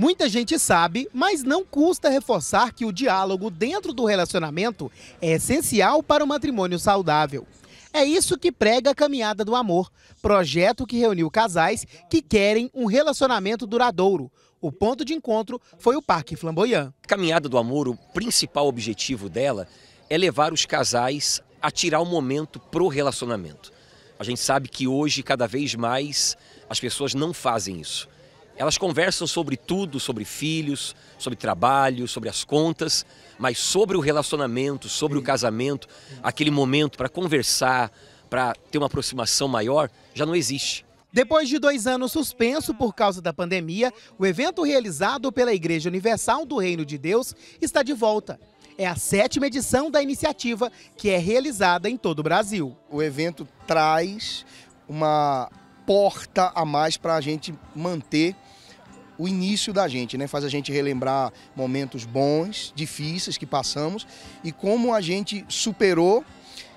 Muita gente sabe, mas não custa reforçar que o diálogo dentro do relacionamento é essencial para o matrimônio saudável. É isso que prega a Caminhada do Amor, projeto que reuniu casais que querem um relacionamento duradouro. O ponto de encontro foi o Parque Flamboyant. Caminhada do Amor, o principal objetivo dela é levar os casais a tirar o momento pro relacionamento. A gente sabe que hoje, cada vez mais, as pessoas não fazem isso. Elas conversam sobre tudo, sobre filhos, sobre trabalho, sobre as contas, mas sobre o relacionamento, sobre o casamento, aquele momento para conversar, para ter uma aproximação maior, já não existe. Depois de dois anos suspenso por causa da pandemia, o evento realizado pela Igreja Universal do Reino de Deus está de volta. É a sétima edição da iniciativa, que é realizada em todo o Brasil. O evento traz uma porta a mais para a gente manter o início da gente, né? Faz a gente relembrar momentos bons, difíceis que passamos e como a gente superou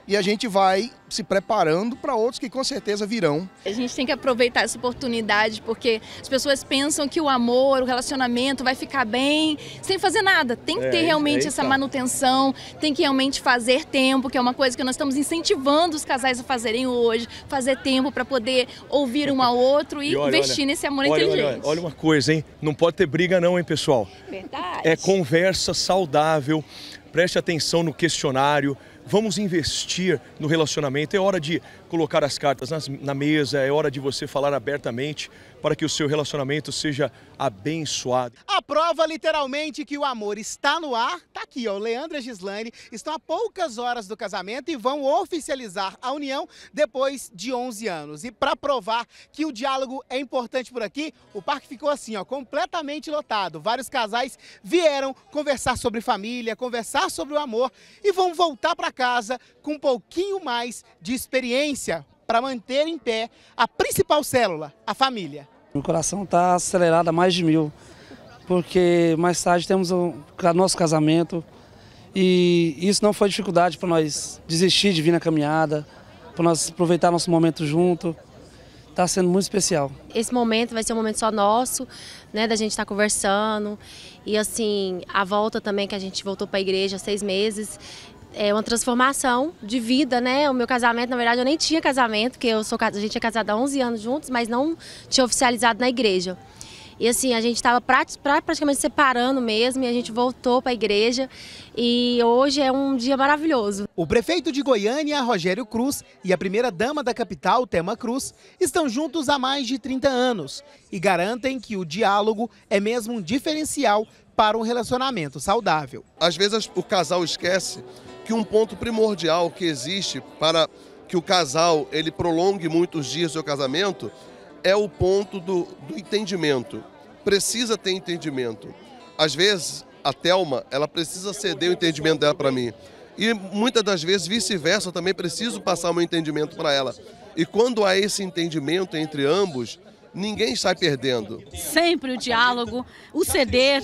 e a gente vai se preparando para outros que com certeza virão. A gente tem que aproveitar essa oportunidade porque as pessoas pensam que o amor, o relacionamento vai ficar bem sem fazer nada. Tem que é, ter realmente é essa manutenção, tem que realmente fazer tempo, que é uma coisa que nós estamos incentivando os casais a fazerem hoje, fazer tempo para poder ouvir um ao outro e, e olha, investir olha, nesse amor olha, inteligente. Olha, uma coisa, hein? Não pode ter briga não, hein, pessoal? Verdade. É conversa saudável preste atenção no questionário, vamos investir no relacionamento. É hora de colocar as cartas nas, na mesa, é hora de você falar abertamente para que o seu relacionamento seja abençoado. A prova literalmente que o amor está no ar, tá aqui, ó, o Leandro e a Gislaine estão a poucas horas do casamento e vão oficializar a união depois de 11 anos. E para provar que o diálogo é importante por aqui, o parque ficou assim, ó, completamente lotado. Vários casais vieram conversar sobre família, conversar sobre o amor e vão voltar para casa com um pouquinho mais de experiência para manter em pé a principal célula, a família. Meu coração está acelerado a mais de mil, porque mais tarde temos o nosso casamento e isso não foi dificuldade para nós desistir de vir na caminhada, para nós aproveitar nosso momento junto. Está sendo muito especial. Esse momento vai ser um momento só nosso, né, da gente estar tá conversando. E assim, a volta também, que a gente voltou para a igreja há seis meses, é uma transformação de vida, né? O meu casamento, na verdade, eu nem tinha casamento, porque eu sou, a gente é casado há 11 anos juntos, mas não tinha oficializado na igreja. E assim, a gente estava praticamente separando mesmo e a gente voltou para a igreja e hoje é um dia maravilhoso. O prefeito de Goiânia, Rogério Cruz, e a primeira-dama da capital, Tema Cruz, estão juntos há mais de 30 anos e garantem que o diálogo é mesmo um diferencial para um relacionamento saudável. Às vezes o casal esquece que um ponto primordial que existe para que o casal ele prolongue muitos dias do seu casamento é o ponto do, do entendimento. Precisa ter entendimento. Às vezes, a Thelma, ela precisa ceder o entendimento dela para mim. E muitas das vezes, vice-versa, eu também preciso passar o meu entendimento para ela. E quando há esse entendimento entre ambos, ninguém sai perdendo. Sempre o diálogo, o ceder,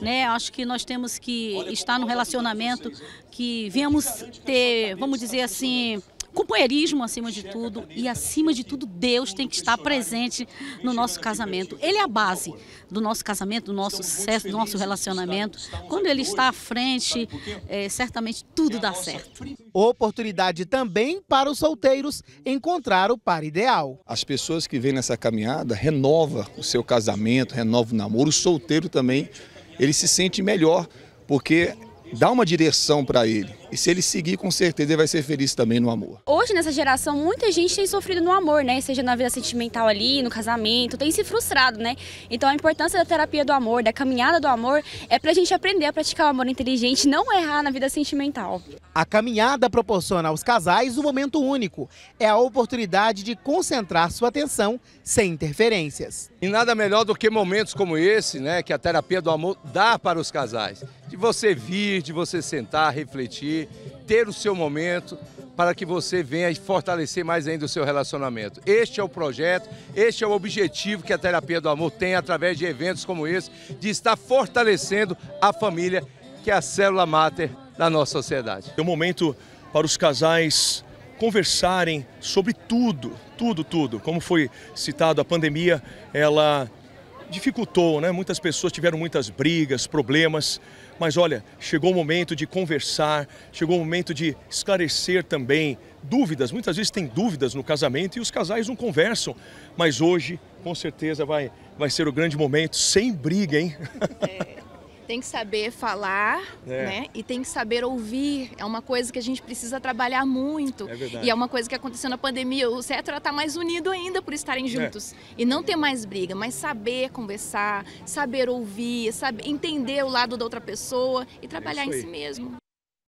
né? Acho que nós temos que estar no relacionamento que viemos ter, vamos dizer assim, companheirismo acima de tudo e acima de tudo Deus tem que estar presente no nosso casamento. Ele é a base do nosso casamento, do nosso sucesso, do nosso relacionamento. Quando ele está à frente, é, certamente tudo dá certo. Oportunidade também para os solteiros encontrar o par ideal. As pessoas que vêm nessa caminhada renova o seu casamento, renova o namoro. O solteiro também ele se sente melhor porque dá uma direção para ele e se ele seguir, com certeza ele vai ser feliz também no amor. Hoje, nessa geração, muita gente tem sofrido no amor, né? Seja na vida sentimental ali, no casamento, tem se frustrado, né? Então a importância da terapia do amor, da caminhada do amor, é pra gente aprender a praticar o amor inteligente, não errar na vida sentimental. A caminhada proporciona aos casais um momento único. É a oportunidade de concentrar sua atenção sem interferências. E nada melhor do que momentos como esse, né? Que a terapia do amor dá para os casais. De você vir, de você sentar, refletir ter o seu momento para que você venha fortalecer mais ainda o seu relacionamento. Este é o projeto, este é o objetivo que a Terapia do Amor tem através de eventos como esse, de estar fortalecendo a família, que é a célula máter da nossa sociedade. É um momento para os casais conversarem sobre tudo, tudo, tudo. Como foi citado, a pandemia, ela dificultou, né? Muitas pessoas tiveram muitas brigas, problemas, mas olha, chegou o momento de conversar, chegou o momento de esclarecer também dúvidas. Muitas vezes tem dúvidas no casamento e os casais não conversam, mas hoje, com certeza, vai, vai ser o grande momento, sem briga, hein? É tem que saber falar, é. né? E tem que saber ouvir. É uma coisa que a gente precisa trabalhar muito. É verdade. E é uma coisa que aconteceu na pandemia. O Cetra está mais unido ainda por estarem é. juntos. É. E não ter mais briga, mas saber conversar, saber ouvir, saber entender o lado da outra pessoa e trabalhar em si mesmo.